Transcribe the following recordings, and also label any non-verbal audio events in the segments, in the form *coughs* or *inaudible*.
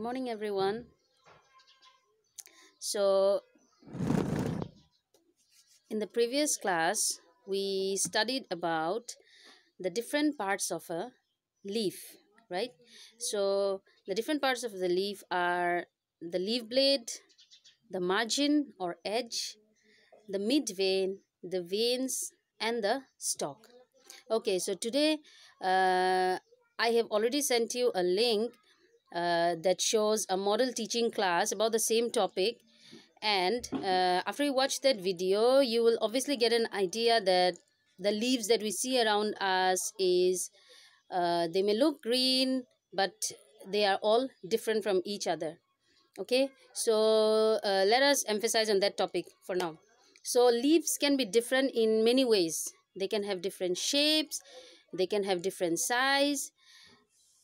morning everyone so in the previous class we studied about the different parts of a leaf right so the different parts of the leaf are the leaf blade the margin or edge the mid vein the veins and the stalk okay so today uh, I have already sent you a link uh, that shows a model teaching class about the same topic and uh, after you watch that video you will obviously get an idea that the leaves that we see around us is uh, they may look green but they are all different from each other okay so uh, let us emphasize on that topic for now so leaves can be different in many ways they can have different shapes they can have different size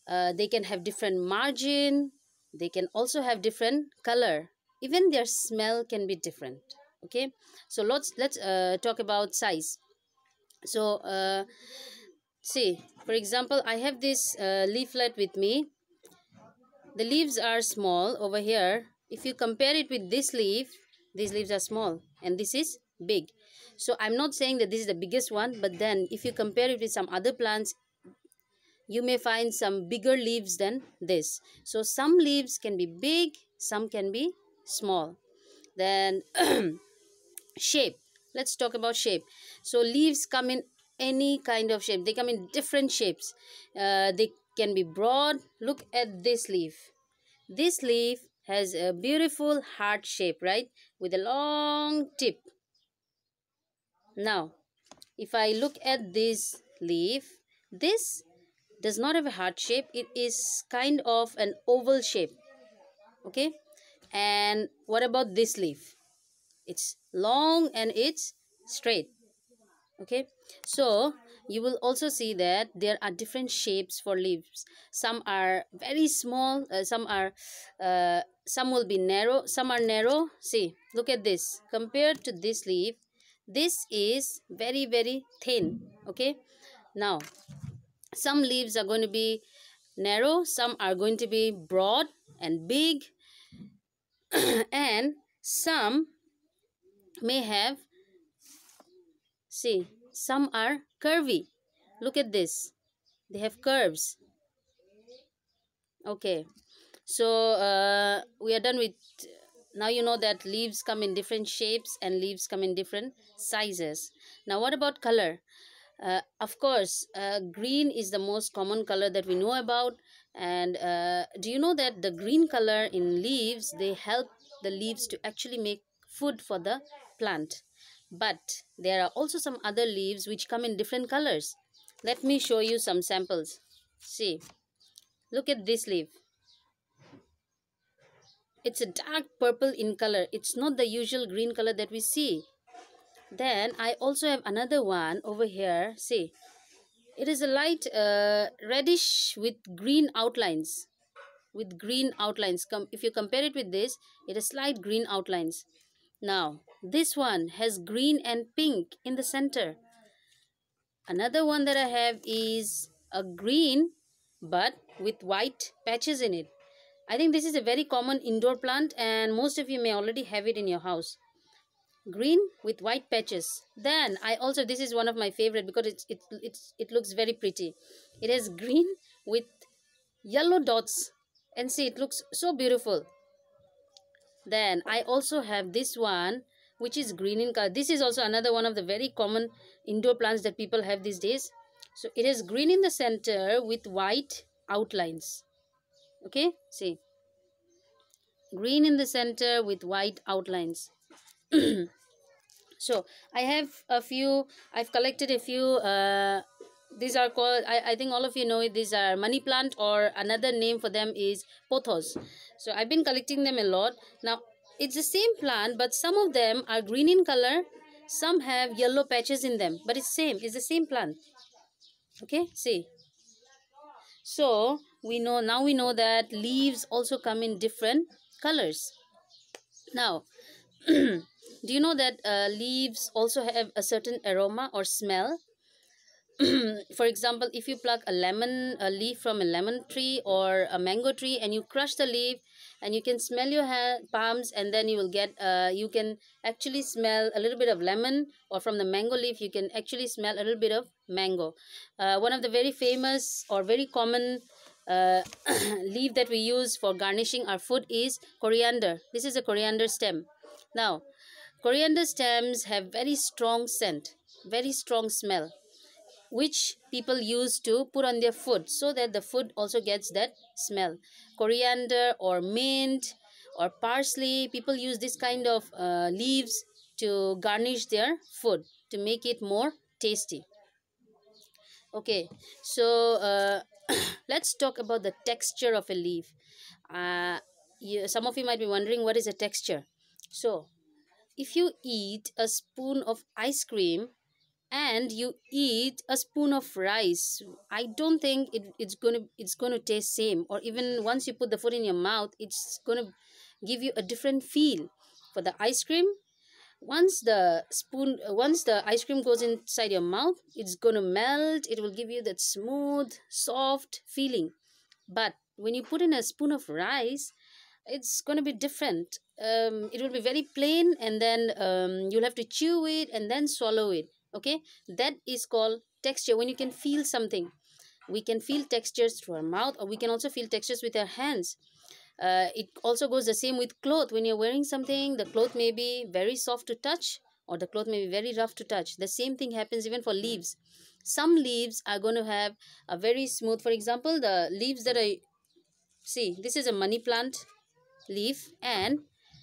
uh, they can have different margin they can also have different color even their smell can be different okay so let's let's uh, talk about size so uh, see for example i have this uh, leaflet with me the leaves are small over here if you compare it with this leaf these leaves are small and this is big so i'm not saying that this is the biggest one but then if you compare it with some other plants you may find some bigger leaves than this. So some leaves can be big, some can be small. Then *clears throat* shape. Let's talk about shape. So leaves come in any kind of shape. They come in different shapes. Uh, they can be broad. Look at this leaf. This leaf has a beautiful heart shape, right? With a long tip. Now, if I look at this leaf, this does not have a heart shape it is kind of an oval shape okay and what about this leaf it's long and it's straight okay so you will also see that there are different shapes for leaves some are very small uh, some are uh, some will be narrow some are narrow see look at this compared to this leaf this is very very thin okay now some leaves are going to be narrow some are going to be broad and big *clears throat* and some may have see some are curvy look at this they have curves okay so uh, we are done with now you know that leaves come in different shapes and leaves come in different sizes now what about color uh, of course, uh, green is the most common color that we know about. And uh, do you know that the green color in leaves, they help the leaves to actually make food for the plant. But there are also some other leaves which come in different colors. Let me show you some samples. See, look at this leaf. It's a dark purple in color. It's not the usual green color that we see. Then I also have another one over here. See, it is a light uh, reddish with green outlines. With green outlines. Come if you compare it with this, it is slight green outlines. Now, this one has green and pink in the center. Another one that I have is a green but with white patches in it. I think this is a very common indoor plant and most of you may already have it in your house green with white patches then i also this is one of my favorite because it it, it it looks very pretty it is green with yellow dots and see it looks so beautiful then i also have this one which is green in color this is also another one of the very common indoor plants that people have these days so it is green in the center with white outlines okay see green in the center with white outlines *clears throat* so i have a few i've collected a few uh, these are called I, I think all of you know these are money plant or another name for them is pothos so i've been collecting them a lot now it's the same plant but some of them are green in color some have yellow patches in them but it's same it's the same plant okay see so we know now we know that leaves also come in different colors now *clears throat* do you know that uh, leaves also have a certain aroma or smell *clears throat* for example if you pluck a lemon a leaf from a lemon tree or a mango tree and you crush the leaf and you can smell your hand, palms and then you will get uh, you can actually smell a little bit of lemon or from the mango leaf you can actually smell a little bit of mango uh, one of the very famous or very common uh, *clears throat* leaf that we use for garnishing our food is coriander this is a coriander stem now Coriander stems have very strong scent, very strong smell, which people use to put on their food so that the food also gets that smell. Coriander or mint or parsley, people use this kind of uh, leaves to garnish their food to make it more tasty. Okay, so uh, *coughs* let's talk about the texture of a leaf. Uh, you, some of you might be wondering what is a texture. So, if you eat a spoon of ice cream and you eat a spoon of rice i don't think it, it's gonna it's gonna taste same or even once you put the food in your mouth it's gonna give you a different feel for the ice cream once the spoon once the ice cream goes inside your mouth it's gonna melt it will give you that smooth soft feeling but when you put in a spoon of rice it's going to be different um, it will be very plain and then um, you'll have to chew it and then swallow it okay that is called texture when you can feel something we can feel textures through our mouth or we can also feel textures with our hands uh, it also goes the same with cloth when you're wearing something the cloth may be very soft to touch or the cloth may be very rough to touch the same thing happens even for leaves some leaves are going to have a very smooth for example the leaves that i see this is a money plant leaf and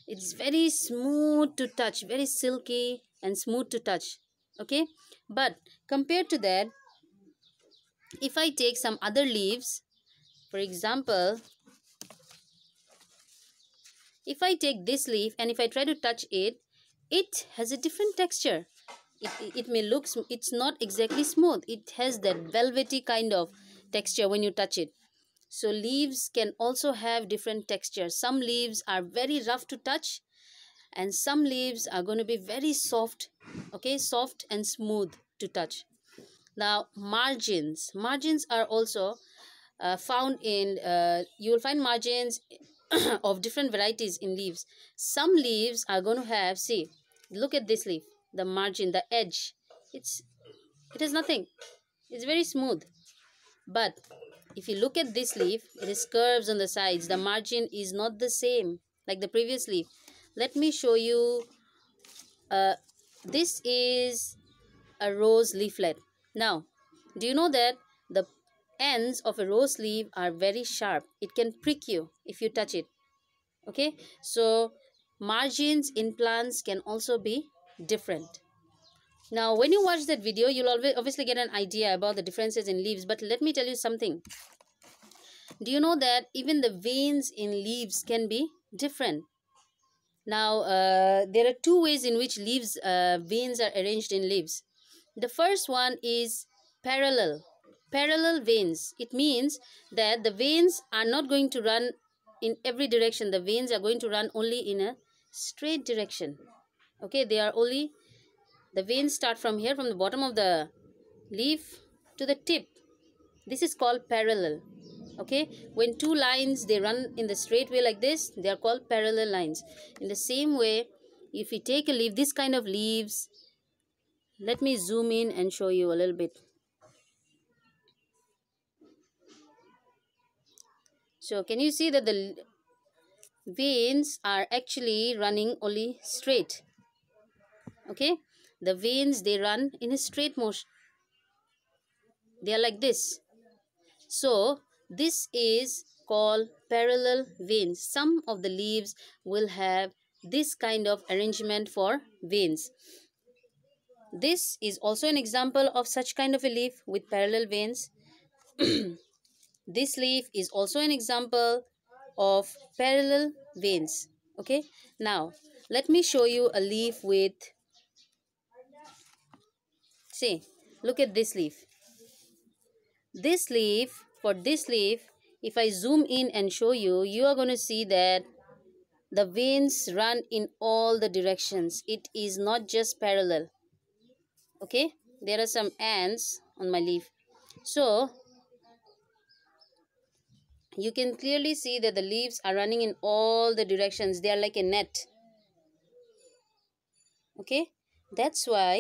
it's very smooth to touch very silky and smooth to touch okay but compared to that if I take some other leaves for example if I take this leaf and if I try to touch it it has a different texture it, it, may look it's not exactly smooth it has that velvety kind of texture when you touch it so leaves can also have different textures. Some leaves are very rough to touch and some leaves are going to be very soft, okay, soft and smooth to touch. Now margins, margins are also uh, found in, uh, you will find margins *coughs* of different varieties in leaves. Some leaves are going to have, see, look at this leaf, the margin, the edge. It's, it is nothing. It's very smooth. But if you look at this leaf, it is curves on the sides. The margin is not the same like the previous leaf. Let me show you. Uh, this is a rose leaflet. Now, do you know that the ends of a rose leaf are very sharp. It can prick you if you touch it. Okay, so margins in plants can also be different. Now, when you watch that video, you'll obviously get an idea about the differences in leaves. But let me tell you something. Do you know that even the veins in leaves can be different? Now, uh, there are two ways in which leaves, uh, veins are arranged in leaves. The first one is parallel. Parallel veins. It means that the veins are not going to run in every direction. The veins are going to run only in a straight direction. Okay, they are only the veins start from here from the bottom of the leaf to the tip this is called parallel okay when two lines they run in the straight way like this they are called parallel lines in the same way if you take a leaf this kind of leaves let me zoom in and show you a little bit so can you see that the veins are actually running only straight okay the veins, they run in a straight motion. They are like this. So, this is called parallel veins. Some of the leaves will have this kind of arrangement for veins. This is also an example of such kind of a leaf with parallel veins. *clears throat* this leaf is also an example of parallel veins. Okay, now let me show you a leaf with see look at this leaf this leaf for this leaf if i zoom in and show you you are going to see that the veins run in all the directions it is not just parallel okay there are some ants on my leaf so you can clearly see that the leaves are running in all the directions they are like a net okay that's why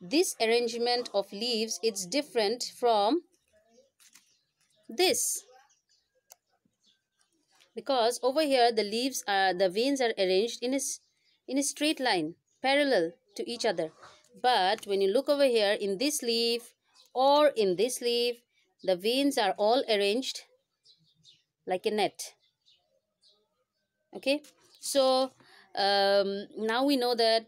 this arrangement of leaves is different from this because over here the leaves are the veins are arranged in a, in a straight line parallel to each other but when you look over here in this leaf or in this leaf the veins are all arranged like a net okay so um, now we know that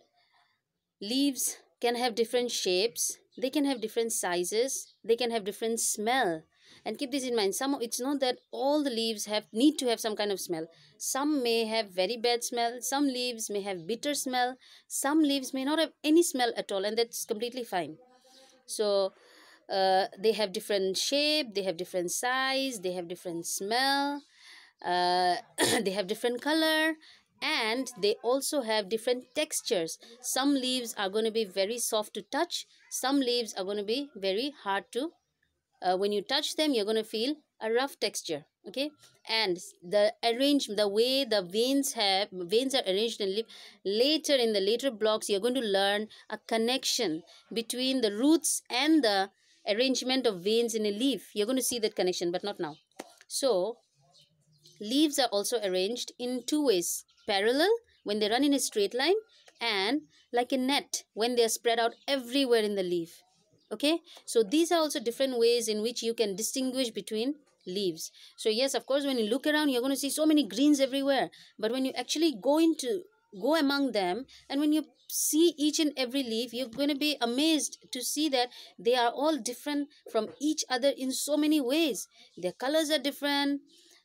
leaves can have different shapes they can have different sizes they can have different smell and keep this in mind some it's not that all the leaves have need to have some kind of smell some may have very bad smell some leaves may have bitter smell some leaves may not have any smell at all and that's completely fine so uh, they have different shape they have different size they have different smell uh, *coughs* they have different color and they also have different textures some leaves are going to be very soft to touch some leaves are going to be very hard to uh, when you touch them you're going to feel a rough texture okay and the arrange the way the veins have veins are arranged in leaf later in the later blocks you're going to learn a connection between the roots and the arrangement of veins in a leaf you're going to see that connection but not now so leaves are also arranged in two ways parallel when they run in a straight line and like a net when they are spread out everywhere in the leaf. Okay, so these are also different ways in which you can distinguish between leaves. So yes, of course, when you look around, you're going to see so many greens everywhere. But when you actually go into go among them and when you see each and every leaf you're going to be amazed to see that they are all different from each other in so many ways their colors are different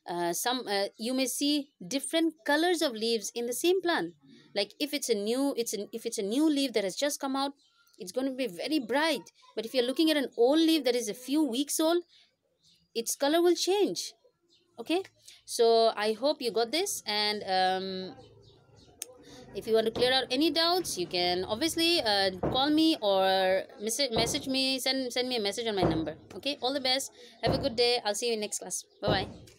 uh, some uh, you may see different colors of leaves in the same plant like if it's a new it's an if it's a new leaf that has just come out it's going to be very bright but if you're looking at an old leaf that is a few weeks old its color will change okay so i hope you got this and um, if you want to clear out any doubts you can obviously uh, call me or message, message me send send me a message on my number okay all the best have a good day i'll see you in next class bye bye